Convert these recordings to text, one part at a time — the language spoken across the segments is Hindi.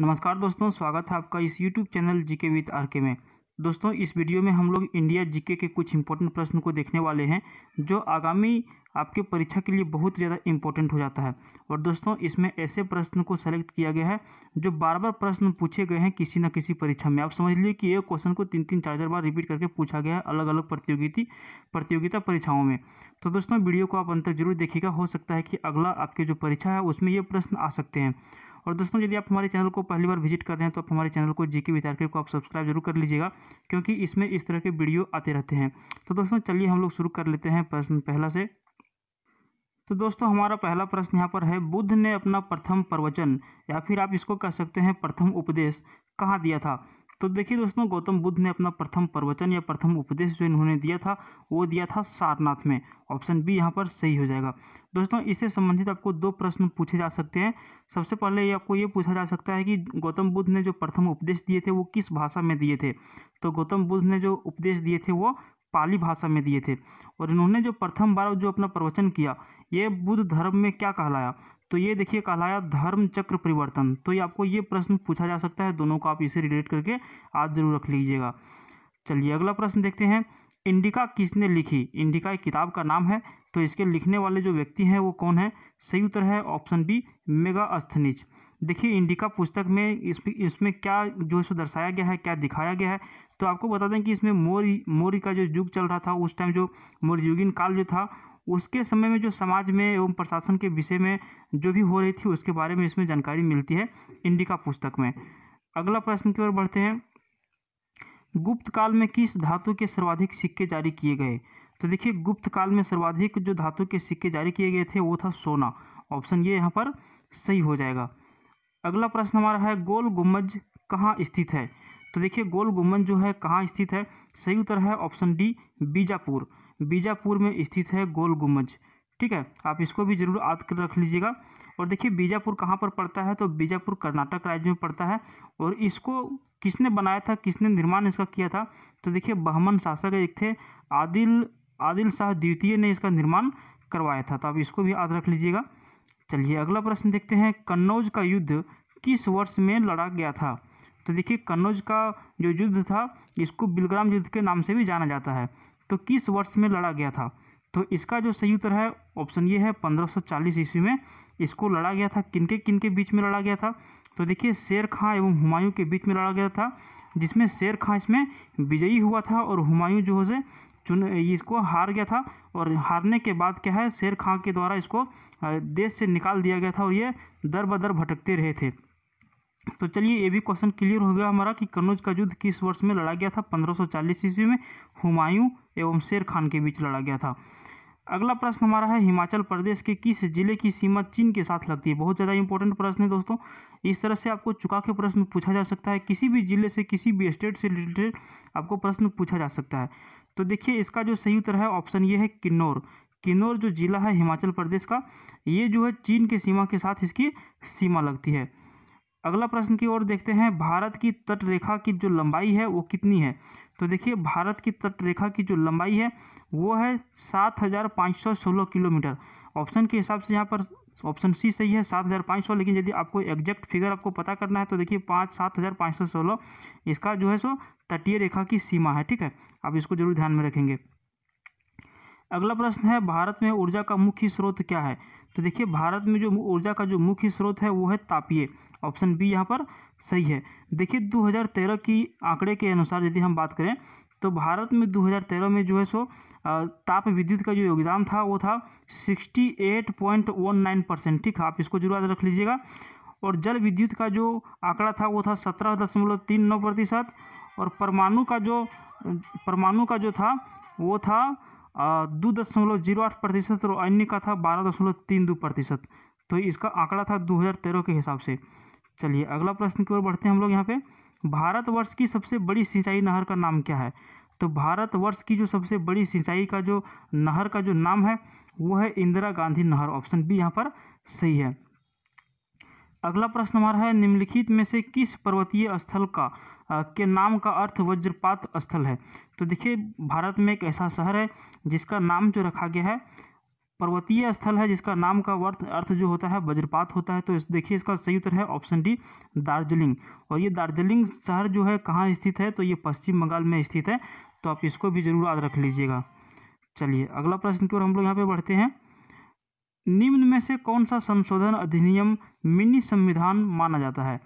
नमस्कार दोस्तों स्वागत है आपका इस YouTube channel GK with RK में दोस्तों इस वीडियो में हम लोग इंडिया जीके के कुछ इंपॉर्टेंट प्रश्न को देखने वाले हैं जो आगामी आपके परीक्षा के लिए बहुत ज़्यादा इंपॉर्टेंट हो जाता है और दोस्तों इसमें ऐसे प्रश्न को सेलेक्ट किया गया है जो बार बार प्रश्न पूछे गए हैं किसी न किसी परीक्षा में आप समझ लीजिए कि एक क्वेश्चन को तीन तीन चार चार बार रिपीट करके पूछा गया है अलग अलग प्रतियोगिता प्रतियोगिता परीक्षाओं में तो दोस्तों वीडियो को आप अंतर जरूर देखिएगा हो सकता है कि अगला आपकी जो परीक्षा है उसमें ये प्रश्न आ सकते हैं और दोस्तों यदि आप हमारे चैनल को पहली बार विजिट कर रहे हैं तो आप हमारे चैनल को जी के विद्यार्थी को आप सब्सक्राइब जरूर कर लीजिएगा क्योंकि इसमें इस तरह के वीडियो आते रहते हैं तो दोस्तों चलिए हम लोग शुरू कर लेते हैं प्रश्न पहला से तो दोस्तों हमारा पहला प्रश्न यहाँ पर है बुद्ध ने अपना प्रथम प्रवचन या फिर आप इसको कह सकते हैं प्रथम उपदेश कहाँ दिया था तो देखिए दोस्तों गौतम बुद्ध ने अपना प्रथम प्रवचन या प्रथम उपदेश जो इन्होंने दिया था वो दिया था सारनाथ में ऑप्शन बी यहाँ पर सही हो जाएगा दोस्तों इससे संबंधित आपको दो प्रश्न पूछे जा सकते हैं सबसे पहले आपको ये पूछा जा सकता है कि गौतम बुद्ध ने जो प्रथम उपदेश दिए थे वो किस भाषा में दिए थे तो गौतम बुद्ध ने जो उपदेश दिए थे वो पाली भाषा में दिए थे और इन्होंने जो प्रथम बार जो अपना प्रवचन किया ये बुद्ध धर्म में क्या कहलाया तो ये देखिए कहलाया धर्म चक्र परिवर्तन तो ये आपको ये प्रश्न पूछा जा सकता है दोनों को आप इसे रिलेट करके आज जरूर रख लीजिएगा चलिए अगला प्रश्न देखते हैं इंडिका किसने लिखी इंडिका एक किताब का नाम है तो इसके लिखने वाले जो व्यक्ति हैं वो कौन है सही उत्तर है ऑप्शन बी मेगा अस्थनिज देखिए इंडिका पुस्तक में इसमें इसमें क्या जो इसको दर्शाया गया है क्या दिखाया गया है तो आपको बता दें कि इसमें मौर्य मौर्य का जो युग चल रहा था उस टाइम जो मौर्ययुगीन काल जो था उसके समय में जो समाज में एवं प्रशासन के विषय में जो भी हो रही थी उसके बारे में इसमें जानकारी मिलती है इंडिका पुस्तक में अगला प्रश्न की ओर बढ़ते हैं गुप्त काल में किस धातु के सर्वाधिक सिक्के जारी किए गए तो देखिए गुप्त काल में सर्वाधिक जो धातु के सिक्के जारी किए गए थे वो था सोना ऑप्शन ये यहाँ पर सही हो जाएगा अगला प्रश्न हमारा है गोल गुम्बज कहाँ स्थित है तो देखिए गोल गुम्बज जो है कहाँ स्थित है सही उत्तर है ऑप्शन डी बीजापुर बीजापुर में स्थित है गोल गुम्बज ठीक है आप इसको भी जरूर याद कर रख लीजिएगा और देखिए बीजापुर कहाँ पर पड़ता है तो बीजापुर कर्नाटक राज्य में पड़ता है और इसको किसने बनाया था किसने निर्माण इसका किया था तो देखिए बहमन शासक एक थे आदिल आदिल शाह द्वितीय ने इसका निर्माण करवाया था तो आप इसको भी याद रख लीजिएगा चलिए अगला प्रश्न देखते हैं कन्नौज का युद्ध किस वर्ष में लड़ा गया था तो देखिए कन्नौज का जो युद्ध था इसको बिलग्राम युद्ध के नाम से भी जाना जाता है तो किस वर्ष में लड़ा गया था तो इसका जो सही उत्तर है ऑप्शन ये है 1540 ईस्वी में इसको लड़ा गया था किनके किनके बीच में लड़ा गया था तो देखिए शेर खां एवं हुमायूं के बीच में लड़ा गया था जिसमें शेर खां इसमें विजयी हुआ था और हुमायूं जो है चुन इसको हार गया था और हारने के बाद क्या है शेर खां के द्वारा इसको देश से निकाल दिया गया था और ये दर बदर भटकते रहे थे तो चलिए ये भी क्वेश्चन क्लियर हो गया हमारा कि कन्नौज का युद्ध किस वर्ष में लड़ा गया था 1540 ईस्वी में हुमायूं एवं शेर खान के बीच लड़ा गया था अगला प्रश्न हमारा है हिमाचल प्रदेश के किस जिले की सीमा चीन के साथ लगती है बहुत ज़्यादा इंपॉर्टेंट प्रश्न है दोस्तों इस तरह से आपको चुका के प्रश्न पूछा जा सकता है किसी भी जिले से किसी भी स्टेट से रिलेटेड आपको प्रश्न पूछा जा सकता है तो देखिए इसका जो सही उत्तर है ऑप्शन ये है किन्नौर किन्नौर जो जिला है हिमाचल प्रदेश का ये जो है चीन के सीमा के साथ इसकी सीमा लगती है अगला प्रश्न की ओर देखते हैं भारत की तटरेखा की जो लंबाई है वो कितनी है तो देखिए भारत की तटरेखा की जो लंबाई है वो है सात हज़ार पाँच सौ सोलह किलोमीटर ऑप्शन के हिसाब से यहाँ पर ऑप्शन सी सही है सात हज़ार पाँच सौ लेकिन यदि आपको एग्जैक्ट फिगर आपको पता करना है तो देखिए पाँच सात हज़ार पाँच सौ सोलह इसका जो है सो तटीय रेखा की सीमा है ठीक है आप इसको जरूर ध्यान में रखेंगे अगला प्रश्न है भारत में ऊर्जा का मुख्य स्रोत क्या है तो देखिए भारत में जो ऊर्जा का जो मुख्य स्रोत है वो है तापीय ऑप्शन बी यहाँ पर सही है देखिए 2013 की आंकड़े के अनुसार यदि हम बात करें तो भारत में 2013 में जो है सो ताप विद्युत का जो योगदान था वो था 68.19 परसेंट ठीक है आप इसको जरूर याद रख लीजिएगा और जल विद्युत का जो आंकड़ा था वो था सत्रह दशमलव तीन नौ प्रतिशत और परमाणु का जो परमाणु का जो था वो था दो दशमलव जीरो आठ प्रतिशत और अन्य का था बारह दशमलव तीन दो प्रतिशत तो इसका आंकड़ा था 2013 के हिसाब से चलिए अगला प्रश्न की ओर बढ़ते हैं हम लोग यहाँ पे भारतवर्ष की सबसे बड़ी सिंचाई नहर का नाम क्या है तो भारतवर्ष की जो सबसे बड़ी सिंचाई का जो नहर का जो नाम है वो है इंदिरा गांधी नहर ऑप्शन बी यहाँ पर सही है अगला प्रश्न हमारा है निम्नलिखित में से किस पर्वतीय स्थल का आ, के नाम का अर्थ वज्रपात स्थल है तो देखिए भारत में एक ऐसा शहर है जिसका नाम जो रखा गया है पर्वतीय स्थल है जिसका नाम का वर्थ अर्थ जो होता है वज्रपात होता है तो इस देखिए इसका सही उत्तर है ऑप्शन डी दार्जिलिंग और ये दार्जिलिंग शहर जो है कहाँ स्थित है तो ये पश्चिम बंगाल में स्थित है तो आप इसको भी ज़रूर याद रख लीजिएगा चलिए अगला प्रश्न की ओर हम लोग यहाँ पे बढ़ते हैं निम्न में से कौन सा संशोधन अधिनियम मिनी संविधान माना जाता है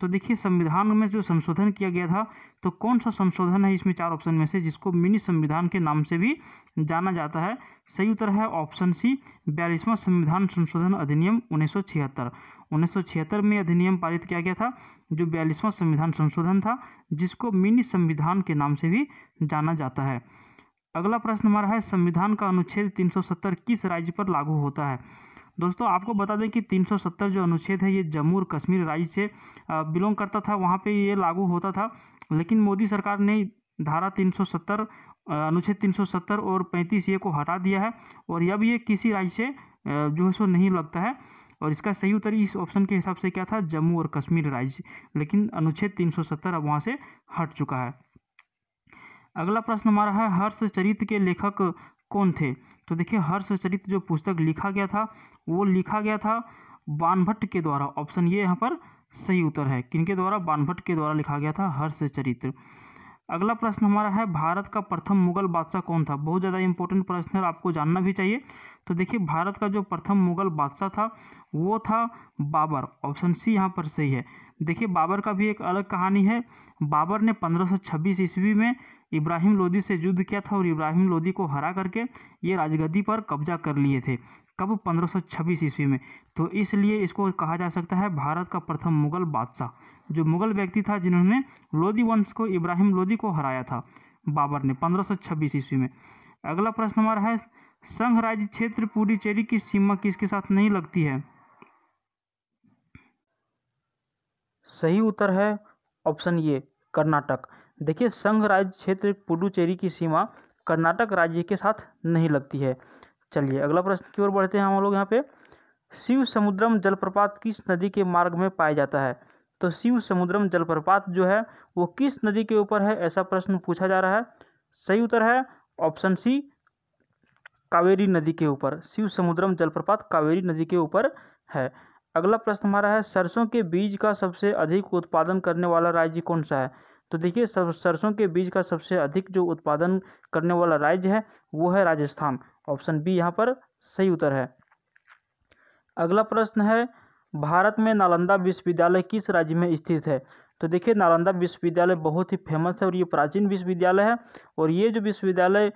तो देखिए संविधान में जो संशोधन किया गया था तो कौन सा संशोधन है इसमें चार ऑप्शन में से जिसको मिनी संविधान के नाम से भी जाना जाता है सही उत्तर है ऑप्शन सी बयालीसवां संविधान संशोधन अधिनियम उन्नीस सौ में अधिनियम पारित किया गया था जो बयालीसवां संविधान संशोधन था जिसको मिनी संविधान के नाम से भी जाना जाता है अगला प्रश्न हमारा है संविधान का अनुच्छेद 370 किस राज्य पर लागू होता है दोस्तों आपको बता दें कि 370 जो अनुच्छेद है ये जम्मू और कश्मीर राज्य से बिलोंग करता था वहाँ पे ये लागू होता था लेकिन मोदी सरकार ने धारा 370 अनुच्छेद 370 और 35 ए को हटा दिया है और अब ये किसी राज्य से जो है सो नहीं लगता है और इसका सही उत्तर इस ऑप्शन के हिसाब से क्या था जम्मू और कश्मीर राज्य लेकिन अनुच्छेद तीन अब वहाँ से हट चुका है अगला प्रश्न हमारा है हर्षचरित के लेखक कौन थे तो देखिए हर्षचरित जो पुस्तक लिखा गया था वो लिखा गया था बानभट्ट के द्वारा ऑप्शन ये यहाँ पर सही उत्तर है किनके द्वारा बानभट्ट के द्वारा लिखा गया था हर्षचरित्र अगला प्रश्न हमारा है भारत का प्रथम मुगल बादशाह कौन था बहुत ज़्यादा इंपॉर्टेंट प्रश्न है आपको जानना भी चाहिए तो देखिए भारत का जो प्रथम मुगल बादशाह था वो था बाबर ऑप्शन सी यहाँ पर सही है देखिए बाबर का भी एक अलग कहानी है बाबर ने 1526 ईस्वी में इब्राहिम लोदी से युद्ध किया था और इब्राहिम लोदी को हरा करके ये राजगद्दी पर कब्जा कर लिए थे कब 1526 ईस्वी में तो इसलिए इसको कहा जा सकता है भारत का प्रथम मुगल बादशाह जो मुगल व्यक्ति था जिन्होंने लोदी वंश को इब्राहिम लोदी को हराया था बाबर ने 1526 ईस्वी में अगला प्रश्न हमारा है संघ राज्य क्षेत्र पुडुचेरी की सीमा किसके साथ नहीं लगती है सही उत्तर है ऑप्शन ये कर्नाटक देखिए संघ राज्य क्षेत्र पुडुचेरी की सीमा कर्नाटक राज्य के साथ नहीं लगती है चलिए अगला प्रश्न की ओर बढ़ते हैं हम लोग यहाँ पे शिव समुद्रम जलप्रपात किस नदी के मार्ग में पाया जाता है तो शिव समुद्रम जलप्रपात जो है वो किस नदी के ऊपर है ऐसा प्रश्न पूछा जा रहा है सही उत्तर है ऑप्शन सी कावेरी नदी के ऊपर शिव समुद्रम जलप्रपात कावेरी नदी के ऊपर है अगला प्रश्न हमारा है सरसों के बीज का सबसे अधिक उत्पादन करने वाला राज्य कौन सा है तो देखिए सरसों के बीज का सबसे अधिक जो उत्पादन करने वाला राज्य है वो है राजस्थान ऑप्शन बी यहाँ पर सही उत्तर है अगला प्रश्न है भारत में नालंदा विश्वविद्यालय किस राज्य में स्थित है तो देखिए नालंदा विश्वविद्यालय बहुत ही फेमस है और ये प्राचीन विश्वविद्यालय है और ये जो विश्वविद्यालय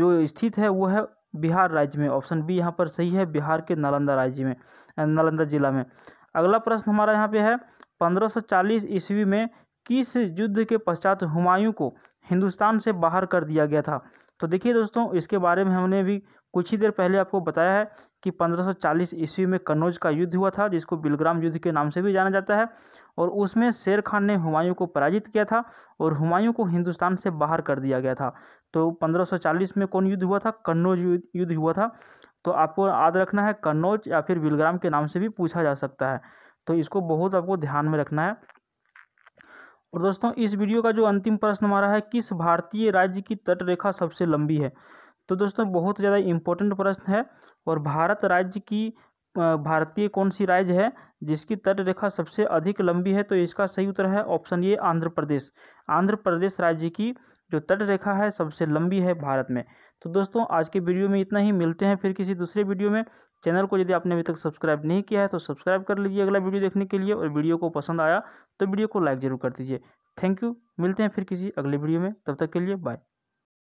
जो स्थित है वो है बिहार राज्य में ऑप्शन बी यहाँ पर सही है बिहार के नालंदा राज्य में नालंदा जिला में अगला प्रश्न हमारा यहाँ पे है 1540 ईस्वी में किस युद्ध के पश्चात हुमायूं को हिंदुस्तान से बाहर कर दिया गया था तो देखिए दोस्तों इसके बारे में हमने भी कुछ ही देर पहले आपको बताया है कि 1540 ईस्वी में कन्नौज का युद्ध हुआ था जिसको बिलग्राम युद्ध के नाम से भी जाना जाता है और उसमें शेर खान ने हुमायूं को पराजित किया था और हुमायूं को हिंदुस्तान से बाहर कर दिया गया था तो 1540 में कौन युद्ध हुआ था कन्नौज युद्ध हुआ था तो आपको याद रखना है कन्नौज या फिर बिलग्राम के नाम से भी पूछा जा सकता है तो इसको बहुत आपको ध्यान में रखना है और दोस्तों इस वीडियो का जो अंतिम प्रश्न हमारा है किस भारतीय राज्य की तटरेखा सबसे लंबी है तो दोस्तों बहुत ज़्यादा इम्पोर्टेंट प्रश्न है और भारत राज्य की भारतीय कौन सी राज्य है जिसकी तट रेखा सबसे अधिक लंबी है तो इसका सही उत्तर है ऑप्शन ये आंध्र प्रदेश आंध्र प्रदेश राज्य की जो तट रेखा है सबसे लंबी है भारत में तो दोस्तों आज के वीडियो में इतना ही मिलते हैं फिर किसी दूसरे वीडियो में चैनल को यदि आपने अभी तक सब्सक्राइब नहीं किया है तो सब्सक्राइब कर लीजिए अगला वीडियो देखने के लिए और वीडियो को पसंद आया तो वीडियो को लाइक ज़रूर कर दीजिए थैंक यू मिलते हैं फिर किसी अगले वीडियो में तब तक के लिए बाय